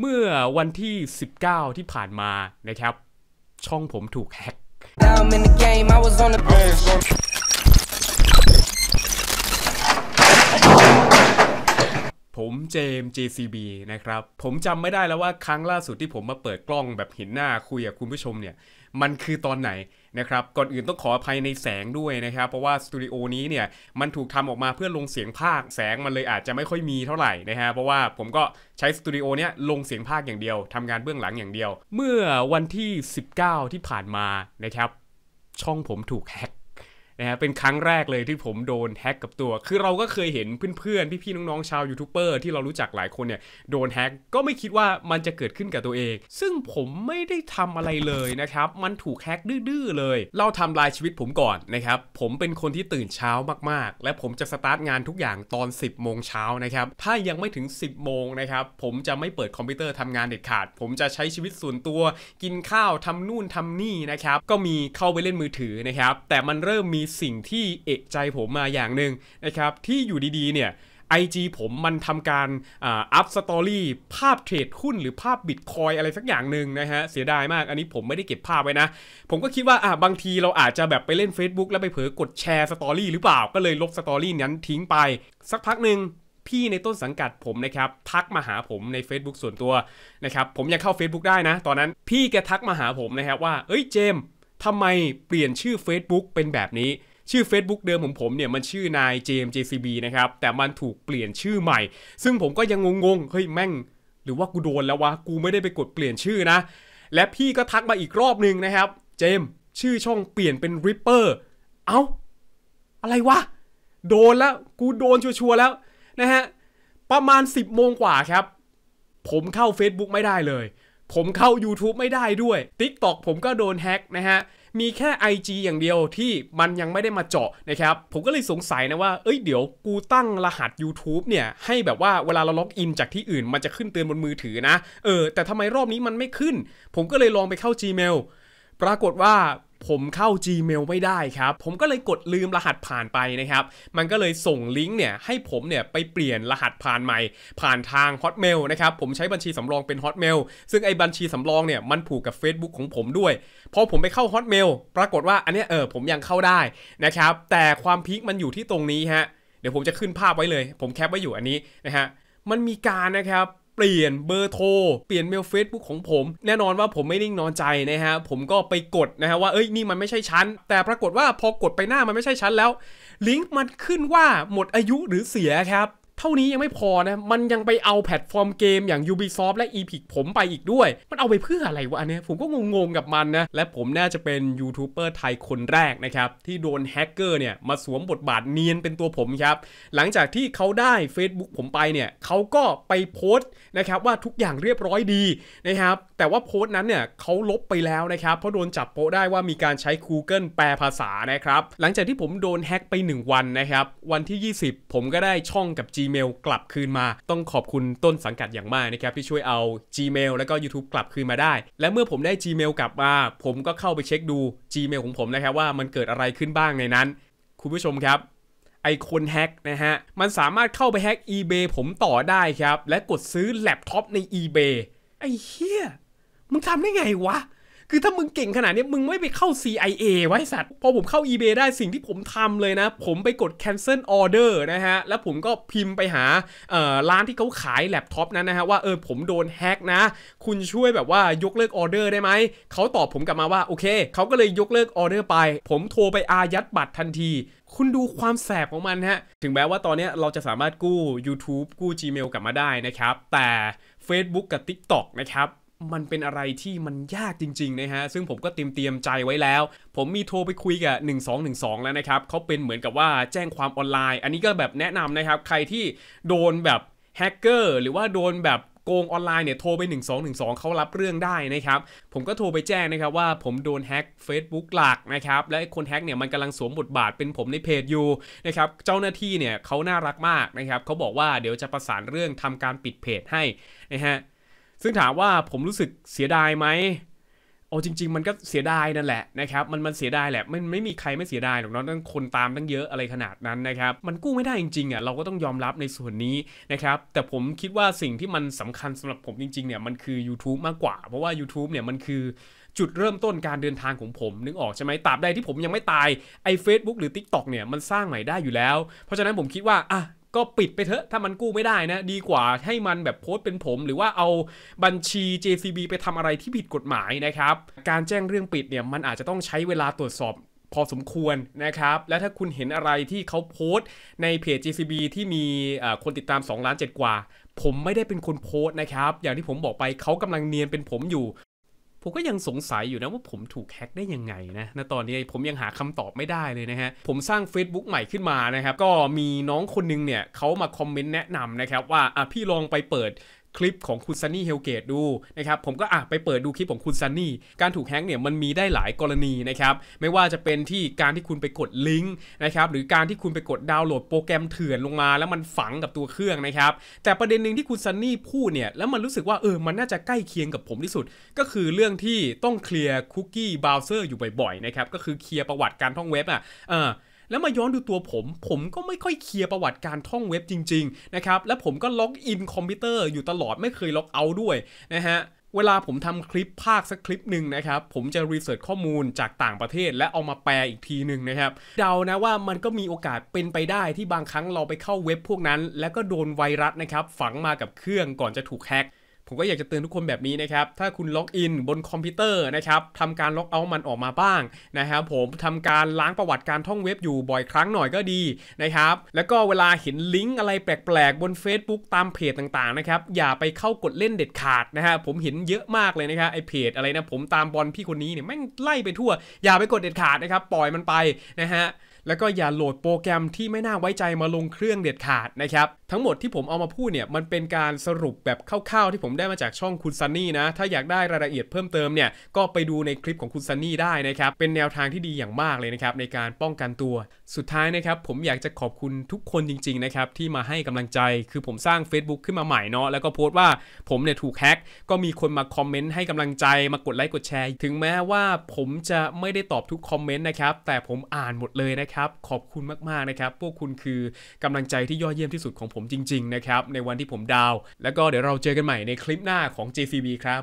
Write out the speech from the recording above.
เมื่อวันที่ 19 ที่ผ่านมา นะครับช่องผมถูกแฮกผมเจม JCB นะครับ ผมจำไม่ได้แล้วว่า ครั้งล่าสุดที่ผมมาเปิดกล้องแบบเห็นหน้าคุยกับคุณผู้ชมเนี่ย มันคือตอนไหนนะครับ ก่อนอื่นต้องขออภัยในแสงด้วยนะครับ เพราะว่าสตูดิโอนี้เนี่ยมันถูกทำออกมาเพื่อลงเสียงภาคแสงมันเลยอาจจะไม่ค่อยมีเท่าไหร่นะฮะ เพราะว่าผมก็ใช้สตูดิโอเนี้ยลงเสียงภาคอย่างเดียวทำงานเบื้องหลังอย่างเดียว เมื่อวันที่ 19 ที่ผ่านมานะครับ ช่องผมถูกแฮกนะฮะเป็นครั้งแรกเลยที่ผมโดนแฮ็กกับตัว คือเราก็เคยเห็นเพื่อนๆพี่ๆน้องๆชาวยูทูบเบอร์ที่เรารู้จักหลายคนเนี่ยโดนแฮ็กก็ไม่คิดว่ามันจะเกิดขึ้นกับตัวเอง ซึ่งผมไม่ได้ทำอะไรเลยนะครับ มันถูกแฮกดื้อๆเลย เราทำลายชีวิตผมก่อนนะครับผมเป็นคนที่ตื่นเช้ามากๆ และผมจะสตาร์ทงานทุกอย่างตอน 10 โมงเช้านะครับ ถ้ายังไม่ถึง 10โมงนะครับผมจะไม่เปิดคอมพิวเตอร์ทำงานเด็ดขาด ผมจะใช้ชีวิตส่วนตัวกินข้าวทำนู่นทำนี่นะครับก็มีเข้าไปเล่นมือถือนะครับแต่มันเริ่มมีสิ่งที่เอกใจผมมาอย่างหนึ่งนะครับที่อยู่ดีๆ เนี่ย IG ผมมันทำการอัพสตอรี่ภาพเทรดหุ้นหรือภาพบิตคอยอะไรสักอย่างหนึ่งนะฮะเสียดายมากอันนี้ผมไม่ได้เก็บภาพไว้นะ ผมก็คิดว่าอ่ะบางทีเราอาจจะแบบไปเล่น Facebook แล้วไปเผลอกดแชร์สตอรี่หรือเปล่าก็เลยลบสตอรี่นั้นทิ้งไปสักพักหนึ่ง พี่ในต้นสังกัดผมนะครับทักมาหาผมใน Facebook ส่วนตัวนะครับผมยังเข้า Facebook ได้นะตอนนั้นพี่แกทักมาหาผมนะครับว่า เอ้ยเจมทำไมเปลี่ยนชื่อ Facebook เป็นแบบนี้ ชื่อ Facebook เดิมของผมเนี่ยมันชื่อนายเจม JCB นะครับแต่มันถูกเปลี่ยนชื่อใหม่ ซึ่งผมก็ยังงงๆเฮ้ยแม่ง หรือว่ากูโดนแล้ววะ กูไม่ได้ไปกดเปลี่ยนชื่อนะ และพี่ก็ทักมาอีกรอบนึงนะครับ เจม ชื่อช่องเปลี่ยนเป็น Ripper เอา้าอะไรวะ โดนแล้ว กูโดนชัวร์แล้ว นะฮะ ประมาณ 10โมงกว่าครับผมเข้า Facebook ไม่ได้เลยผมเข้า YouTube ไม่ได้ด้วย TikTok ผมก็โดนแฮกนะฮะ มีแค่ IG อย่างเดียวที่มันยังไม่ได้มาเจาะนะครับ ผมก็เลยสงสัยนะว่า เอ้ยเดี๋ยวกูตั้งรหัส YouTube เนี่ย ให้แบบว่าเวลาเราล็อกอินจากที่อื่น มันจะขึ้นเตือนบนมือถือนะ เออ แต่ทำไมรอบนี้มันไม่ขึ้น ผมก็เลยลองไปเข้า Gmail ปรากฏว่าผมเข้า Gmail ไม่ได้ครับ ผมก็เลยกดลืมรหัสผ่านไปนะครับ มันก็เลยส่งลิงก์เนี่ยให้ผมเนี่ยไปเปลี่ยนรหัสผ่านใหม่ ผ่านทาง Hotmail นะครับ ผมใช้บัญชีสำรองเป็น Hotmail ซึ่งไอ้บัญชีสำรองเนี่ยมันผูกกับ Facebook ของผมด้วยพอผมไปเข้า Hotmail ปรากฏว่าอันเนี้ยเออผมยังเข้าได้นะครับ แต่ความพีคมันอยู่ที่ตรงนี้ฮะ เดี๋ยวผมจะขึ้นภาพไว้เลย ผมแคปไว้อยู่อันนี้นะฮะ มันมีการนะครับปลี่ยนเบอร์โทร เปลี่ยนเมลเฟ e b o o กของผม แน่นอนว่าผมไม่นิ่งนอนใจนะฮะ ผมก็ไปกดนะฮะว่า เอ้ยนี่มันไม่ใช่ชั้นแต่ปรากฏว่าพอกดไปหน้ามันไม่ใช่ชั้นแล้ว ลิงก์มันขึ้นว่าหมดอายุหรือเสียครับเท่านี้ยังไม่พอนะ มันยังไปเอาแพลตฟอร์มเกมอย่าง Ubisoft และ Epic ผมไปอีกด้วย มันเอาไปเพื่ออะไรวะอันนี้ผมก็งงๆ กับมันนะ และผมน่าจะเป็นยูทูบเบอร์ไทยคนแรกนะครับที่โดนแฮกเกอร์เนี่ยมาสวมบทบาทเนียนเป็นตัวผมครับ หลังจากที่เขาได้ Facebook ผมไปเนี่ยเขาก็ไปโพสต์นะครับว่าทุกอย่างเรียบร้อยดีนะครับ แต่ว่าโพสต์นั้นเนี่ยเขาลบไปแล้วนะครับ เพราะโดนจับโปะได้ว่ามีการใช้ Google แปลภาษานะครับ หลังจากที่ผมโดนแฮกไป1 วันนะครับ วันที่ 20 ผมก็ได้ช่องกับ Gmail ีเมลกลับคืนมาต้องขอบคุณต้นสังกัดอย่างมากนะครับที่ช่วยเอา Gmail แล้วก็ YouTube กลับคืนมาได้ และเมื่อผมได้ Gmail กลับมา ผมก็เข้าไปเช็คดู Gmail ของผมนะครับว่ามันเกิดอะไรขึ้นบ้างในนั้น คุณผู้ชมครับ ไอคนแฮกนะฮะมันสามารถเข้าไปแฮก eBay ผมต่อได้ครับ และกดซื้อแล็ปท็อปใน eBay ไอเฮียมึงทำได้ไงวะคือถ้ามึงเก่งขนาดนี้มึงไม่ไปเข้า CIA ไว้สัตว์ พอผมเข้า eBay ได้สิ่งที่ผมทำเลยนะ ผมไปกด cancel order นะฮะ แล้วผมก็พิมพ์ไปหาร้านที่เขาขายแล็ปท็อปนั้นนะฮะ ว่าเออผมโดนแฮกนะ คุณช่วยแบบว่ายกเลิกออเดอร์ได้ไหมเขาตอบผมกลับมาว่าโอเค เขาก็เลยยกเลิกออเดอร์ไป ผมโทรไปอายัดบัตรทันที คุณดูความแสบของมันฮะ ถึงแม้ว่าตอนนี้เราจะสามารถกู้ YouTube กู้ Gmail กลับมาได้นะครับ แต่ Facebook กับ TikTok นะครับมันเป็นอะไรที่มันยากจริงๆนะฮะซึ่งผมก็เตรียมเตรียมใจไว้แล้ว ผมมีโทรไปคุยกับ1212แล้วนะครับเขาเป็นเหมือนกับว่าแจ้งความออนไลน์ อันนี้ก็แบบแนะนำนะครับ ใครที่โดนแบบแฮกเกอร์หรือว่าโดนแบบโกงออนไลน์เนี่ยโทรไป 1212เขารับเรื่องได้นะครับ ผมก็โทรไปแจ้งนะครับว่าผมโดนแฮก Facebook หลักนะครับ และคนแฮกเนี่ยมันกำลังสวมบทบาทเป็นผมในเพจอยู่นะครับเจ้าหน้าที่เนี่ยเขาน่ารักมากนะครับเขาบอกว่าเดี๋ยวจะประสานเรื่องทำการปิดเพจให้นะฮะซึ่งถามว่าผมรู้สึกเสียดายไหมโอ้จริงๆ มันก็เสียดายนั่นแหละนะครับมันมันเสียดายแหละมันไม่มีใครไม่เสียดายหรอกเนาะตั้งคนตามตั้งเยอะอะไรขนาดนั้นนะครับมันกู้ไม่ได้จริงๆอ่ะเราก็ต้องยอมรับในส่วนนี้นะครับแต่ผมคิดว่าสิ่งที่มันสำคัญสำหรับผมจริง ๆเนี่ยมันคือ YouTube มากกว่า เพราะว่า YouTube เนี่ยมันคือจุดเริ่มต้นการเดินทางของผม นึกออกใช่ไหมตราบใดที่ผมยังไม่ตายไอ้ Facebook หรือ TikTok เนี่ยมันสร้างใหม่ได้อยู่แล้ว เพราะฉะนั้นผมคิดว่าอ่ะก็ปิดไปเถอะถ้ามันกู้ไม่ได้นะดีกว่าให้มันแบบโพสต์เป็นผมหรือว่าเอาบัญชี JCB ไปทำอะไรที่ผิดกฎหมายนะครับ การแจ้งเรื่องปิดเนี่ย มันอาจจะต้องใช้เวลาตรวจสอบพอสมควรนะครับ และถ้าคุณเห็นอะไรที่เขาโพสต์ในเพจ JCB ที่มีคนติดตาม2ล้าน7กว่า ผมไม่ได้เป็นคนโพสต์นะครับ อย่างที่ผมบอกไปเขากำลังเนียนเป็นผมอยู่ผมก็ยังสงสัยอยู่นะว่าผมถูกแฮ็กได้ยังไงนะณตอนนี้ผมยังหาคำตอบไม่ได้เลยนะฮะ ผมสร้าง Facebook ใหม่ขึ้นมานะครับ ก็มีน้องคนนึงเนี่ยเขามาคอมเมนต์แนะนำนะครับ ว่าอ่ะพี่ลองไปเปิดคลิปของคุณซันนี่เฮลเกตดูนะครับผมก็อ่ะไปเปิดดูคลิปของคุณซันนี่การถูกแฮงเนี่ยมันมีได้หลายกรณีนะครับ ไม่ว่าจะเป็นที่การที่คุณไปกดลิงก์นะครับหรือการที่คุณไปกดดาวน์โหลดโปรแกรมเถื่อนลงมา แล้วมันฝังกับตัวเครื่องนะครับ แต่ประเด็นหนึ่งที่คุณซันนี่พูดเนี่ยแล้วมันรู้สึกว่าเออมันน่าจะใกล้เคียงกับผมที่สุด ก็คือเรื่องที่ต้องเคลียร์คุกกี้บราวเซอร์อยู่บ่อยๆนะครับก็คือเคลียร์ประวัติการท่องเว็บอ่ะเออแล้วมาย้อนดูตัวผม ผมก็ไม่ค่อยเคลียร์ประวัติการท่องเว็บจริงๆนะครับ และผมก็ล็อกอินคอมพิวเตอร์อยู่ตลอดไม่เคยล็อกเอาด้วยนะฮะ เวลาผมทำคลิปภาคสักคลิปหนึ่งนะครับ ผมจะรีเสิร์ชข้อมูลจากต่างประเทศและเอามาแปลอีกทีหนึ่งนะครับ เดานะว่ามันก็มีโอกาสเป็นไปได้ที่บางครั้งเราไปเข้าเว็บพวกนั้น แล้วก็โดนไวรัสนะครับฝังมากับเครื่องก่อนจะถูกแฮ็กผมก็อยากจะเตือนทุกคนแบบนี้นะครับ ถ้าคุณล็อกอินบนคอมพิวเตอร์นะครับทำการล็อกเอามันออกมาบ้างนะครับผมทำการล้างประวัติการท่องเว็บอยู่บ่อยครั้งหน่อยก็ดีนะครับ แล้วก็เวลาเห็นลิงก์อะไรแปลกๆบน Facebook ตามเพจต่างๆนะครับ อย่าไปเข้ากดเล่นเด็ดขาดนะฮะผมเห็นเยอะมากเลยนะครับไอเพจอะไรนะผมตามบอลพี่คนนี้เนี่ยแม่งไล่ไปทั่ว อย่าไปกดเด็ดขาดนะครับ ปล่อยมันไปนะฮะแล้วก็อย่าโหลดโปรแกรมที่ไม่น่าไว้ใจมาลงเครื่องเด็ดขาดนะครับทั้งหมดที่ผมเอามาพูดเนี่ยมันเป็นการสรุปแบบคร่าวๆ ที่ผมได้มาจากช่องคุณซันนี่นะถ้าอยากได้รายละเอียดเพิ่มเติมเนี่ยก็ไปดูในคลิปของคุณซันนี่ได้นะครับเป็นแนวทางที่ดีอย่างมากเลยนะครับในการป้องกันตัวสุดท้ายนะครับผมอยากจะขอบคุณทุกคนจริงๆนะครับที่มาให้กำลังใจ คือผมสร้าง Facebook ขึ้นมาใหม่เนาะแล้วก็โพสต์ว่า ผมเนี่ยถูกแฮ็กก็มีคนมาคอมเมนต์ให้กำลังใจมากดไลค์กดแชร์ถึงแม้ว่าผมจะไม่ได้ตอบทุกคอมเมนต์นะครับแต่ผมอ่านหมดเลยนะครับขอบคุณมาก ๆ นะครับ พวกคุณคือกำลังใจที่ยอดเยี่ยมที่สุดของผมจริง ๆ นะครับ ในวันที่ผมดาว แล้วก็เดี๋ยวเราเจอกันใหม่ในคลิปหน้าของ JCB ครับ